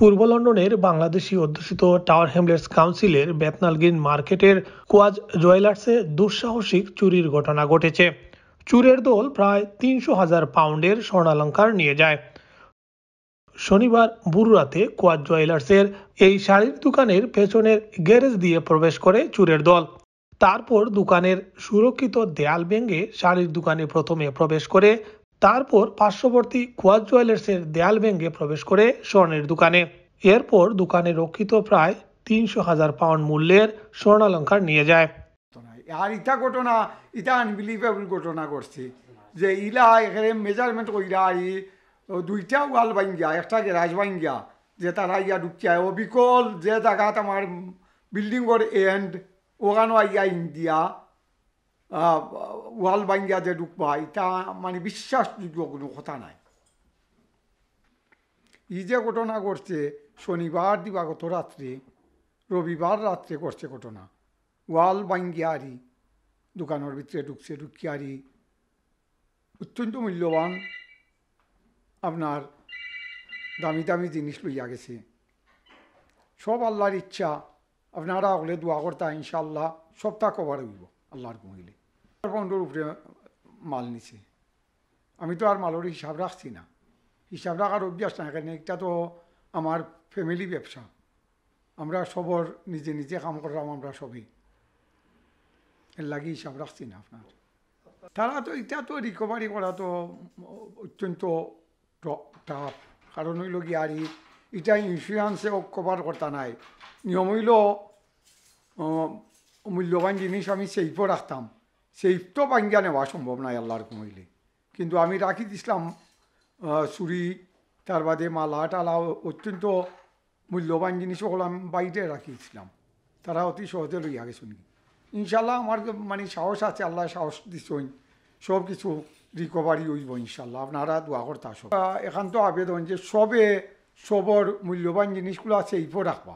পূর্ব লন্ডনের বাংলাদেশি অধ্যুষিত টাওয়ার হ্যামলেটস কাউন্সিলের বেতনাল গ্রিন মার্কেটের কোয়াজ জুয়েলার্সে দুঃসাহসিক চুরির ঘটনা ঘটেছে চুরের দল প্রায় তিনশো হাজার পাউন্ডের স্বর্ণালঙ্কার নিয়ে যায় শনিবার বুরুরাতে কোয়াজ জুয়েলার্সের এই শাড়ির দোকানের পেছনের গ্যারেজ দিয়ে প্রবেশ করে চুরের দল তারপর দোকানের সুরক্ষিত দেয়াল ভেঙে শাড়ির দোকানে প্রথমে প্রবেশ করে তারপর পার্শ্ববর্তী খোয়াজ জুয়েলার্সের দেয়াল ভেঙে প্রবেশ করে স্বর্ণের দোকানে এরপর দোকানে রক্ষিত প্রায় তিনশো হাজার পাউন্ড মূল্যের স্বর্ণালঙ্কার নিয়ে যায় আর ইটা ঘটনা ইটা আনবিলিভেবল ঘটনা করছি যে ইলা এখানে মেজারমেন্ট কইরা আর দুইটা ওয়াল বাইন গিয়া একটা গ্যারাজ বাইন গিয়া যে তারা ইয়া ঢুকছে বিকল যে জায়গাত আমার বিল্ডিংর এন্ড ওখানো আইয়া ইন্ডিয়া ওয়াল বাঙ্গিয়া যে ঢুকবা এটা মানে বিশ্বাসযোগ্য কোনো কথা নাই ই যে ঘটনা ঘটছে শনিবার দিবাগত রাত্রে রবিবার রাত্রে ঘটছে ঘটনা ওয়াল বাঙ্গিয়ারি দোকানের ভিতরে ঢুকছে ঢুকিয়ারি অত্যন্ত মূল্যবান আপনার দামি দামি জিনিস লইয়া গেছে সব আল্লাহর ইচ্ছা আপনারা হলে দোয়া করতা ইনশাল্লাহ সবটা কভার হইব আল্লাহর কহিলে পনেরোর উপরে মাল নিছে আমি তো আর মালের হিসাব রাখছি না হিসাব রাখার অভ্যাস না কেন এটা তো আমার ফ্যামিলি ব্যবসা আমরা সবর নিজে নিজে কাম করলাম আমরা সবই এর লাগি হিসাব রাখছি না আপনার তারা তো এটা তো রিকভারি করা তো অত্যন্ত টাফ কারণ হইল কি আর এটা ইন্স্যুরেন্সেও কভার করতা নাই নিয়ম হইল মূল্যবান জিনিস আমি সেইফও রাখতাম সেই তো পাঞ্জা নেওয়া সম্ভব নয় আল্লাহর কুমইলে কিন্তু আমি রাখি দিছিলাম চুরি তার বাদে মালা টালা অত্যন্ত মূল্যবান জিনিস ওগুলো আমি বাইরে রাখিয়েছিলাম তারা অতি সহজে লই আগে শুনি ইনশাল্লাহ আমার মানে সাহস আছে আল্লাহ সাহস দিছই সব কিছু রিকভারি হইব ইনশাল্লাহ আপনারা দোয়া করতে এখান তো আবেদন যে সবে সবর মূল্যবান জিনিসগুলো আছে সেইফ রাখবা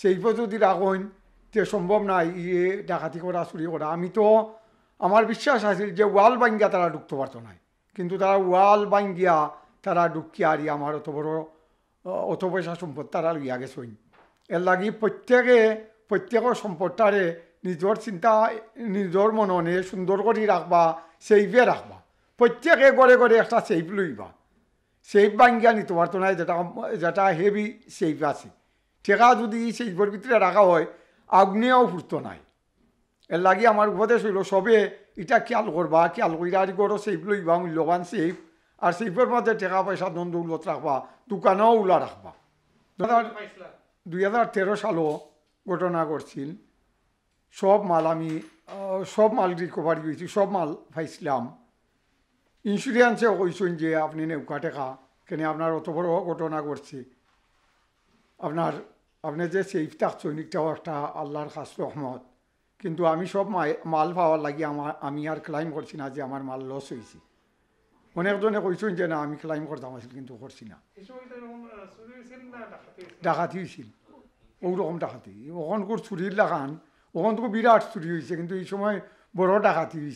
সেইফ যদি রাখুন তে সম্ভব নাই ইয়ে ডাকাতি করা চুরি করা আমি তো আমার বিশ্বাস আছে যে ওয়াল বাঙ্গিয়া তারা ঢুকতে পারতো না কিন্তু তারা ওয়াল বাঙ্গিয়া তারা ঢুকি আর আমার অত বড় অত পয়সা সম্পদ তারা লইয়া গেছে এর লাগি প্রত্যেকে প্রত্যেকের সম্পদটারে নিজের চিন্তা নিজের মননে সুন্দর করে রাখবা সেইভে রাখবা প্রত্যেকে গড়ে গড়ে একটা সেইফ লইবা সেইফ বাঙ্গিয়া নিতে পারতো না যেটা যেটা হেভি সেইফ আছে ঠেকা যদি সেইফের ভিতরে রাখা হয় আগ্নেয়ও ফুটতো নাই এর লাগি আমার উপদেশ হইল সবে এটা খেয়াল করবা খেয়াল কইরা আর গড়ো সেইফ বা মূল্যবান সেইফ আর সেইফের মধ্যে টাকা পয়সা দ্বন্দ্ব দৌলত রাখবা দোকানেও উলা রাখবা দুই হাজার তেরো সালও ঘটনা করছিল সব মাল আমি সব মাল রিকভারি হয়েছি সব মাল পাইছিলাম ইন্স্যুরেন্সে কইছেন যে আপনি নেউকা টেকা কেন আপনার অত বড় ঘটনা করছে আপনার আপনি যে সেইফ থাকছেন এটাও একটা আল্লাহর খাস রহমত কিন্তু আমি সব মাল পাওয়ার লাগি আমার আমি আর ক্লাইম করছি না যে আমার মাল লস হয়েছে অনেকজনে কইছেন যে না আমি ক্লাইম করতাম আছিল কিন্তু করছি না ডাকাতি হয়েছিল ওরকম ডাকাতি ওখানকার চুরির লাগান ওখান থেকে বিরাট চুরি হয়েছে কিন্তু এই সময় বড় ডাকাতি হয়েছে